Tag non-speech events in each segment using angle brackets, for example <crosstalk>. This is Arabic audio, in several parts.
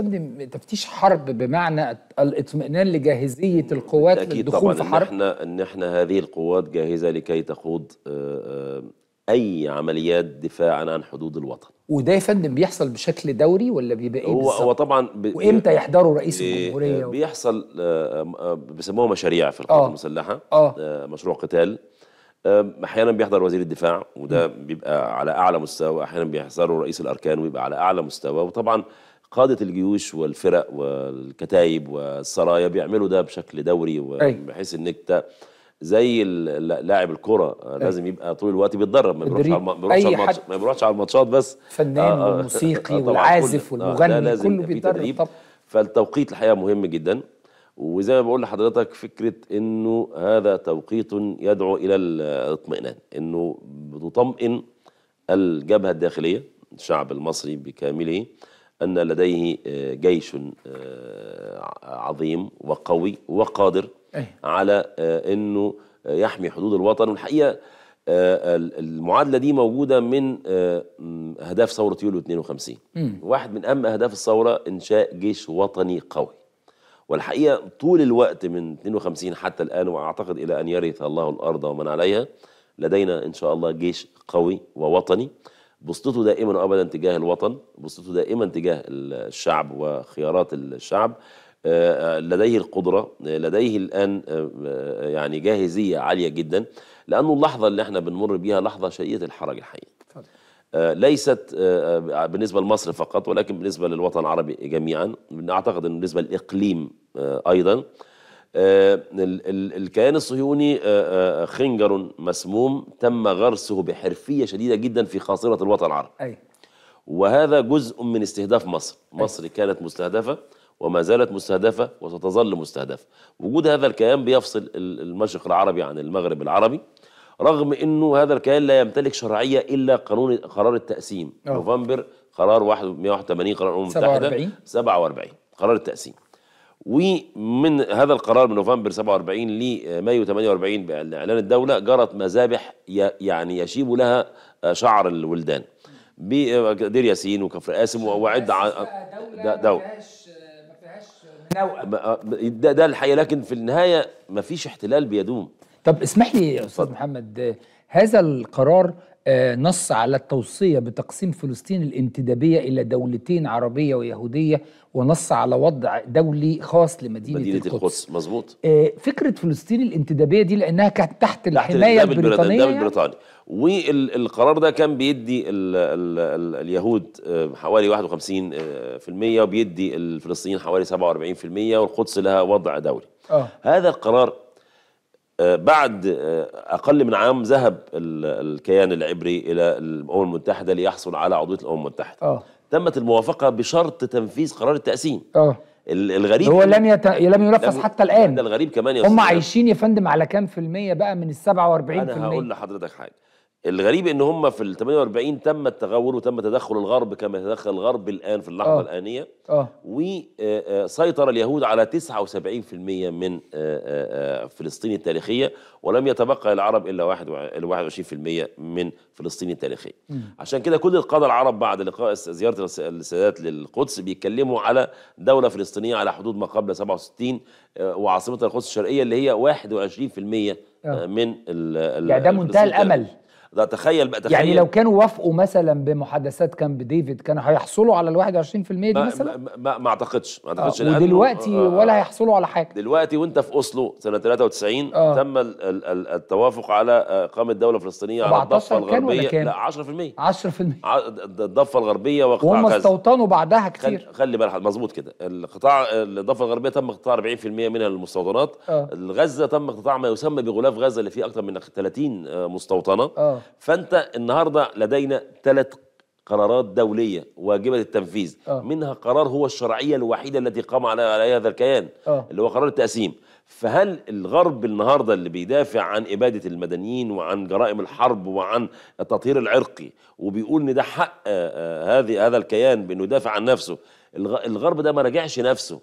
بتقدم تفتيش حرب بمعنى الاطمئنان لجاهزيه القوات للدخول طبعاً في حرب؟ إن احنا ان احنا هذه القوات جاهزه لكي تخوض آه، آه، اي عمليات دفاعا عن حدود الوطن وده يا فندم بيحصل بشكل دوري ولا بيبقى ايه هو هو طبعا وامتى يحضره رئيس الجمهوريه آه، بيحصل بيسموها مشاريع في القوات المسلحه مشروع قتال احيانا بيحضر وزير الدفاع وده بيبقى على اعلى مستوى احيانا بيحضره رئيس الاركان ويبقى على اعلى مستوى وطبعا قادة الجيوش والفرق والكتايب والسرايا بيعملوا ده بشكل دوري بحيث انك انت زي لاعب الكرة لازم يبقى طول الوقت بيتدرب ما بيروحش على ما بيروحش على الماتشات بس فنان آه, آه، وموسيقي <laughs> آه والعازف والمغني آه لازم كله بيتدرب فالتوقيت الحقيقة مهم جدا وزي ما بقول لحضرتك فكرة انه هذا توقيت يدعو الى الاطمئنان انه بتطمئن الجبهة الداخلية الشعب المصري بكامله أن لديه آه، جيش آه، عظيم وقوي وقادر على آه، أنه يحمي حدود الوطن والحقيقة المعادلة دي موجودة من أهداف ثورة يوليو 52 م. واحد من أهم أهداف الثورة إنشاء جيش وطني قوي والحقيقة طول الوقت من 52 حتى الآن وأعتقد إلى أن يرث الله الأرض ومن عليها لدينا إن شاء الله جيش قوي ووطني بوسطته دائما وابدا تجاه الوطن بوسطته دائما تجاه الشعب وخيارات الشعب آه، لديه القدرة لديه الآن آه، آه، يعني جاهزية عالية جدا لأنه اللحظة اللي احنا بنمر بيها لحظة شديدة الحرج الحقيقي ليست بالنسبة لمصر فقط ولكن بالنسبة للوطن العربي جميعا أعتقد أن بالنسبة للإقليم أيضا آه، الكيان الصهيوني آه، آه، خنجر مسموم تم غرسه بحرفيه شديده جدا في خاصره الوطن العربي أي. وهذا جزء من استهداف مصر مصر أي. كانت مستهدفه وما زالت مستهدفه وستظل مستهدفه وجود هذا الكيان بيفصل المشرق العربي عن المغرب العربي رغم انه هذا الكيان لا يمتلك شرعيه الا قانون قرار التقسيم أوه. نوفمبر قرار 181 قرار الامم المتحده 47 47 قرار التقسيم ومن هذا القرار من نوفمبر 47 لمايو 48 باعلان الدوله جرت مذابح يعني يشيب لها آه، شعر الولدان بدير ياسين وكفر قاسم وعد دوله, دولة. آه، ده ده الحقيقه لكن في النهايه مفيش احتلال بيدوم طب اسمح لي يا استاذ محمد آه، هذا القرار آه، نص على التوصية بتقسيم فلسطين الانتدابية إلى دولتين عربية ويهودية ونص على وضع دولي خاص لمدينة مدينة القدس, القدس. مظبوط آه، فكرة فلسطين الانتدابية دي لأنها كانت تحت الحماية تحت البريطانية الدم البريطاني والقرار ده كان بيدي الـ الـ الـ اليهود آه، حوالي 51% وبيدي الفلسطينيين حوالي 47% والقدس لها وضع دولي أوه. هذا القرار آه، بعد آه، اقل من عام ذهب الكيان العبري الى الامم المتحده ليحصل على عضويه الامم المتحده أوه. تمت الموافقه بشرط تنفيذ قرار التقسيم اه الغريب هو لم يت... لم ينفذ لم... حتى الان ده الغريب كمان يا هم عايشين يا فندم على كام في الميه بقى من ال 47 انا هقول لحضرتك حاجه الغريب ان هم في ال 48 تم التغول وتم تدخل الغرب كما يتدخل الغرب الان في اللحظه أوه. الانيه اه وسيطر آه، آه، اليهود على 79% من آه، فلسطين التاريخيه ولم يتبقى للعرب الا 21% من فلسطين التاريخيه عشان كده كل القاده العرب بعد لقاء زياره السادات للقدس بيتكلموا على دوله فلسطينيه على حدود ما قبل 67 وعاصمتها القدس الشرقيه اللي هي 21% أوه. من ال يعني ده منتهى الامل ده تخيل بقى تخيل يعني لو كانوا وافقوا مثلا بمحادثات كامب ديفيد كانوا هيحصلوا على ال 21% دي مثلا؟ ما, ما, ما اعتقدش ما اعتقدش آه ودلوقتي آه،, آه ولا هيحصلوا على حاجه دلوقتي وانت في اوسلو سنه 93 آه تم الـ الـ التوافق على آه، اقامه دوله فلسطينيه على الضفه الغربيه لا 10% 10% الضفه الغربيه وقطاع غزه وهم استوطنوا بعدها كتير خلي بالك مظبوط كده القطاع الضفه الغربيه تم اقتطاع 40% منها للمستوطنات آه. غزه تم اقتطاع ما يسمى بغلاف غزه اللي فيه اكثر من 30 آه، مستوطنه آه. آه. فانت النهارده لدينا ثلاث قرارات دولية واجبة التنفيذ آه. منها قرار هو الشرعية الوحيدة التي قام عليها هذا الكيان آه. اللي هو قرار التقسيم فهل الغرب النهاردة اللي بيدافع عن إبادة المدنيين وعن جرائم الحرب وعن التطهير العرقي وبيقول إن ده حق آه، آه، هذه هذا الكيان بأنه يدافع عن نفسه الغرب ده ما راجعش نفسه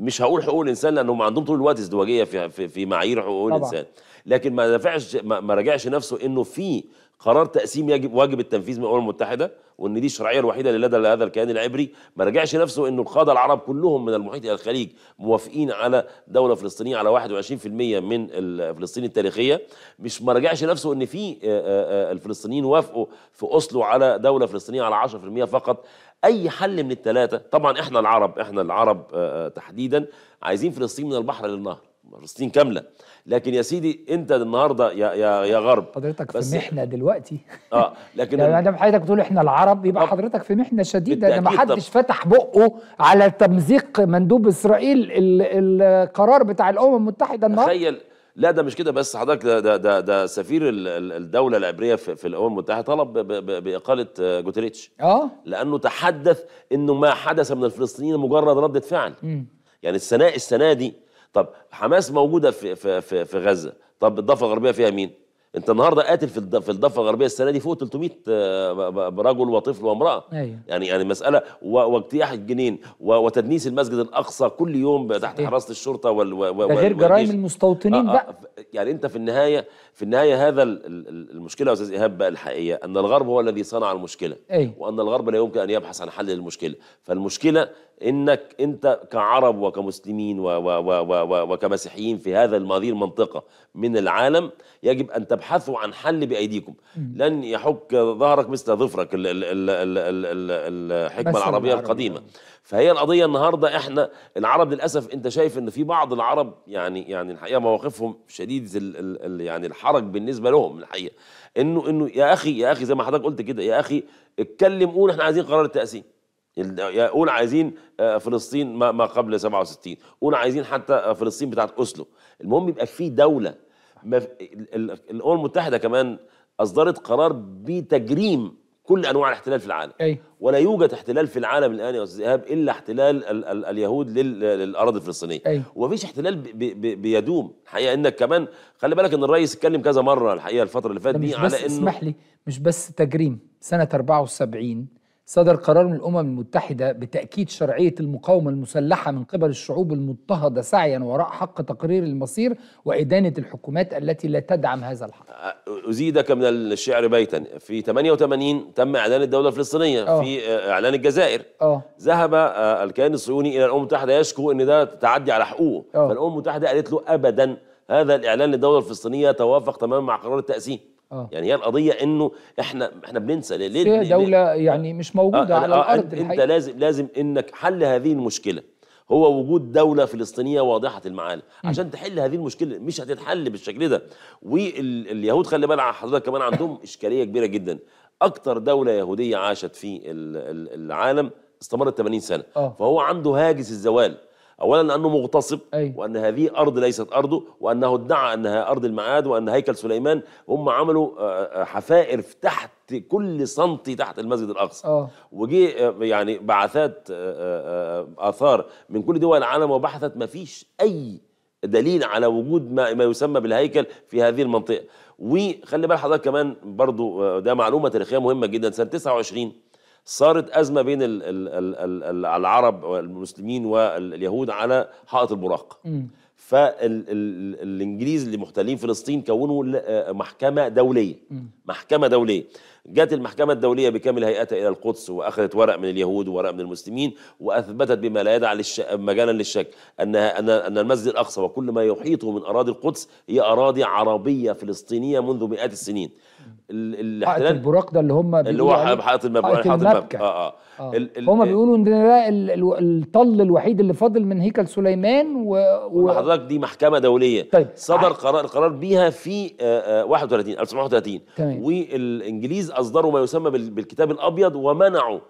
مش هقول حقوق الانسان لانهم عندهم طول الوقت ازدواجيه في في, معايير حقوق طبعا. الانسان لكن ما دفعش ما راجعش نفسه انه في قرار تقسيم يجب واجب التنفيذ من الامم المتحده وان دي الشرعيه الوحيده اللي لدى هذا الكيان العبري ما رجعش نفسه انه القاده العرب كلهم من المحيط الى الخليج موافقين على دوله فلسطينيه على 21% من فلسطين التاريخيه مش ما رجعش نفسه ان في آه، آه، آه، الفلسطينيين وافقوا في اصله على دوله فلسطينيه على 10% فقط اي حل من الثلاثه طبعا احنا العرب احنا العرب تحديدا عايزين فلسطين من البحر للنهر فلسطين كامله لكن يا سيدي انت النهارده يا يا يا غرب حضرتك في محنه دلوقتي اه لكن يعني لما حضرتك بتقول احنا العرب يبقى حضرتك في محنه شديده ده ما حدش فتح بقه على تمزيق مندوب اسرائيل القرار بتاع الامم المتحده النهارده تخيل لا ده مش كده بس حضرتك ده ده ده, ده سفير الدوله العبريه في, في الامم المتحده طلب باقاله آه، جوتريتش اه لانه تحدث انه ما حدث من الفلسطينيين مجرد رده فعل يعني السنه السنه دي طب حماس موجوده في في في, في غزه طب الضفه الغربيه فيها مين انت النهارده قاتل في في الضفه الغربيه السنه دي فوق 300 آه، رجل وطفل وامراه أيوة. يعني يعني مساله واجتياح الجنين وتدنيس المسجد الاقصى كل يوم تحت حراسه الشرطه وال و ده غير جرائم المستوطنين آآ آه، آه، بقى يعني انت في النهايه في النهايه هذا المشكله يا استاذ ايهاب بقى الحقيقيه ان الغرب هو الذي صنع المشكله أيوة. وان الغرب لا يمكن ان يبحث عن حل للمشكله فالمشكله انك انت كعرب وكمسلمين و و و و وكمسيحيين في هذا هذه المنطقه من العالم يجب ان تبحثوا عن حل بايديكم لن يحك ظهرك مثل ظفرك ال ال ال ال ال الحكمه العربيه القديمه فهي القضيه النهارده احنا العرب للاسف انت شايف ان في بعض العرب يعني يعني الحقيقه مواقفهم شديد ال ال يعني الحرج بالنسبه لهم الحقيقه انه انه يا اخي يا اخي زي ما حضرتك قلت كده يا اخي اتكلم قول احنا عايزين قرار التقسيم يعني قول عايزين آه، فلسطين ما قبل 67 قول عايزين حتى آه، فلسطين بتاعت أسلو المهم يبقى في دولة الأمم المتحدة كمان أصدرت قرار بتجريم كل أنواع الاحتلال في العالم أي. ولا يوجد احتلال في العالم الآن يا أستاذ إيهاب إلا احتلال ال- ال- اليهود لل- للأراضي الفلسطينية أي. ومفيش احتلال ب- ب- بيدوم الحقيقة إنك كمان خلي بالك إن الرئيس اتكلم كذا مرة الحقيقة الفترة اللي فاتت دي على إنه اسمح لي مش بس تجريم سنة 74 صدر قرار من الأمم المتحدة بتأكيد شرعية المقاومة المسلحة من قبل الشعوب المضطهدة سعيا وراء حق تقرير المصير وإدانة الحكومات التي لا تدعم هذا الحق أزيدك من الشعر بيتا في 88 تم إعلان الدولة الفلسطينية أوه. في آه، إعلان الجزائر أوه. ذهب آه، الكيان الصهيوني إلى الأمم المتحدة يشكو أن ده تعدي على حقوقه آه. فالأمم المتحدة قالت له أبدا هذا الإعلان للدولة الفلسطينية توافق تماما مع قرار التأسيس آه. يعني هي القضيه انه احنا احنا بننسى ليه, ليه, ليه دوله ليه يعني مش موجوده آه على آه الارض انت الحقيقة. لازم لازم انك حل هذه المشكله هو وجود دوله فلسطينيه واضحه المعالم عشان تحل هذه المشكله مش هتتحل بالشكل ده واليهود خلي بالك حضرتك كمان عندهم <laughs> اشكاليه كبيره جدا اكتر دوله يهوديه عاشت في العالم استمرت 80 سنه أوه. فهو عنده هاجس الزوال اولا انه مغتصب أي. وان هذه ارض ليست ارضه وانه ادعى انها ارض المعاد وان هيكل سليمان هم عملوا آه، آه، حفائر تحت كل سنتي تحت المسجد الاقصى آه. وجي يعني بعثات اثار من كل دول العالم وبحثت ما فيش اي دليل على وجود ما, ما يسمى بالهيكل في هذه المنطقه وخلي بال حضرتك كمان برضو ده معلومه تاريخيه مهمه جدا سنه 29 صارت أزمة بين الـ الـ الـ العرب والمسلمين واليهود على حائط البراق فالانجليز اللي محتلين فلسطين كونوا آه، محكمه دوليه محكمه دوليه جت المحكمه الدوليه بكامل هيئتها الى القدس واخذت ورق من اليهود وورق من المسلمين واثبتت بما لا يدع للش... مجالا للشك ان ان المسجد الاقصى وكل ما يحيطه من اراضي القدس هي اراضي عربيه فلسطينيه منذ مئات السنين الاحتلال البراق ده اللي هم اللي هو حائط المبكى اه اه, آه. ال ال هم بيقولوا ان ده الطل الوحيد اللي فاضل من هيكل سليمان و, و... حضرتك دي محكمه دوليه طيب. صدر قرار القرار بيها في 31 آه، 1931 آه، والانجليز اصدروا ما يسمى بالكتاب الابيض ومنعوا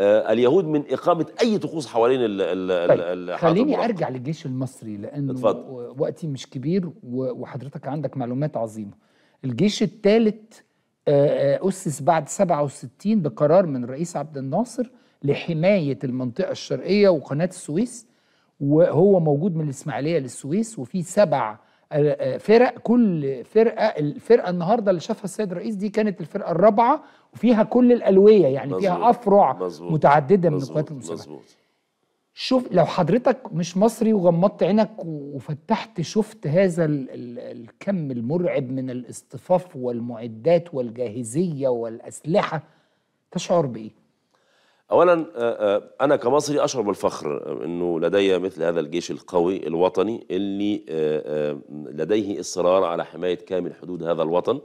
آه، اليهود من اقامه اي طقوس حوالين ال ال طيب. خليني ارجع للجيش المصري لانه اتفضل. وقتي مش كبير وحضرتك عندك معلومات عظيمه الجيش الثالث اسس بعد 67 بقرار من الرئيس عبد الناصر لحمايه المنطقه الشرقيه وقناه السويس وهو موجود من الاسماعيليه للسويس وفي سبع آه، آه، فرق كل فرقه الفرقه النهارده اللي شافها السيد الرئيس دي كانت الفرقه الرابعه وفيها كل الالويه يعني مزبوط فيها افرع مزبوط متعدده مزبوط من القوات المسلحه شوف لو حضرتك مش مصري وغمضت عينك وفتحت شفت هذا الكم المرعب من الاصطفاف والمعدات والجاهزيه والاسلحه تشعر بايه؟ اولا آه، آه، انا كمصري اشعر بالفخر آه، انه لدي مثل هذا الجيش القوي الوطني اللي لديه اصرار على حمايه كامل حدود هذا الوطن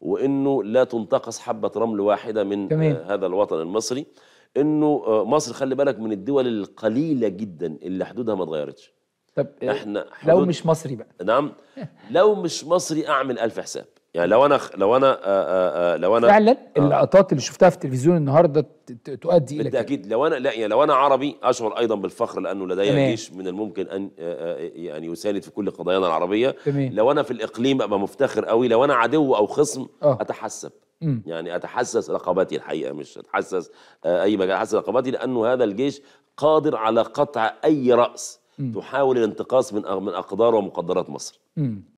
وانه لا تنتقص حبه رمل واحده من جميل. هذا الوطن المصري انه مصر خلي بالك من الدول القليله جدا اللي حدودها ما اتغيرتش طب احنا لو مش مصري بقى نعم <laughs> لو مش مصري اعمل الف حساب يعني لو انا لو انا آآ آه، آآ آه، آه، لو انا فعلا اللقطات اللي شفتها في التلفزيون النهارده تؤدي الى بالتاكيد لو انا لا يعني لو انا عربي اشعر ايضا بالفخر لانه لدي تمام. جيش من الممكن ان يعني يساند في كل قضايانا العربيه تمام. لو انا في الاقليم ابقى مفتخر قوي لو انا عدو او خصم أوه. اتحسب مم. يعني اتحسس رقباتي الحقيقه مش اتحسس اي مجال اتحسس رقباتي لانه هذا الجيش قادر على قطع اي راس مم. تحاول الانتقاص من من اقدار ومقدرات مصر. مم.